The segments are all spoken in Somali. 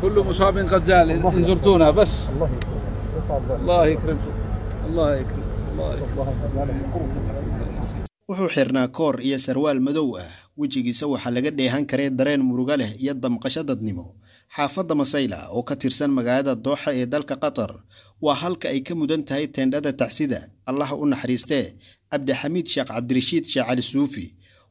كل مصاب قد زال ان زرتونا بس الله يكرمكم الله يكرمكم الله يكرمكم wuxuu xirnaa koor iyo sarwaal madow ah wejigiisa waxaa laga dheehan karay dareen muruga leh iyo damqasho dadnimo xaafadda masayla oo ka tirsan magaalada dooxa ee dalka qatar waa halka ay ka mudan tahay teendhada tacsida allaha u naxariistee cabdixamiid sheekh cabdirashiid sheekh cali suufi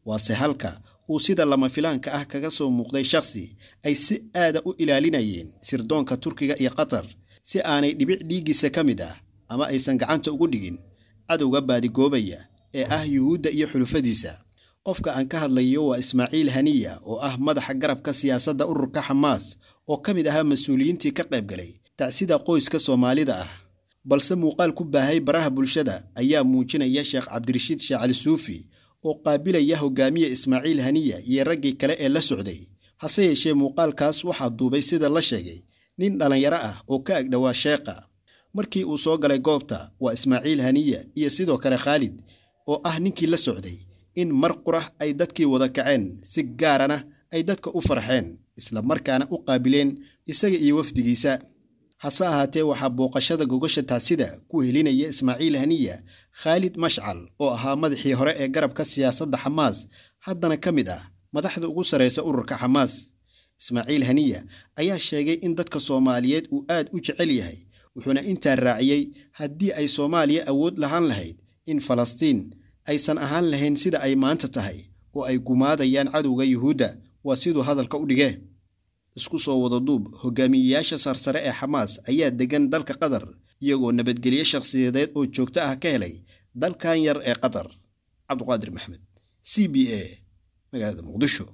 waase halka uu sida lama filaanka ah kaga soo muuqday shaqhsi ay si aada u ilaalinayeen sirdoonka turkiga iyo qatar si aanay dhibic dhiiggiisa ka mid ah ama aysan gacanta ugu dhigin cadowga baadigoobaya ee ah yuhuudda iyo xulufadiisa qofka aan ka hadlayo waa ismaaciil haniya oo ah madaxa garabka siyaasadda ururka xamaas oo ka mid ahaa mas-uuliyiintii ka qayb galay tacsida qoyska soomaalida ah balse muuqaal ku baahay baraha bulshada ayaa muujinaya sheekh cabdirashiid sheekh cali suufi oo qaabilaya hogaamiye ismaaciil haniya iyo raggii kale ee la socday hase yeeshee muuqaalkaas waxaa duubay sida la sheegay nin dhallinyaro ah oo ka agdhowaa sheeqa markii uu soo galay goobta waa ismaaciil haniya iyo sidoo kale khaalid oo ah ninkii la socday in mar qurax ay dadkii wada kaceen si gaarana ay dadka u farxeen isla markaana u qaabileen isaga iyo wafdigiisa hase ahaatee waxaa booqashada gogasha taasida ku helinaya ismaaciil haniya khaalid mashcal oo ahaa madaxii hore ee garabka siyaasadda xamaas haddana ka mid ah madaxda ugu sarreysa ururka xamaas ismaaciil haniya ayaa sheegay in dadka soomaaliyeed uu aad u jecel yahay wuxuuna intaa raaciyey haddii ay soomaaliya awood lahaan lahayd in falastiin aysan ahaan lahayn sida ay maanta tahay oo ay gumaadayaan cadowga yuhuudda waa siduu hadalka u dhige isku soo wada duub hogaamiyeyaasha sarsare ee xamaas ayaa degan dalka qatar iyagoo nabadgelyo shakhsiyadeed oo joogto ah ka helay dalkan yar ee qatar cabduqaadir maxamed c b a magaalada muqdisho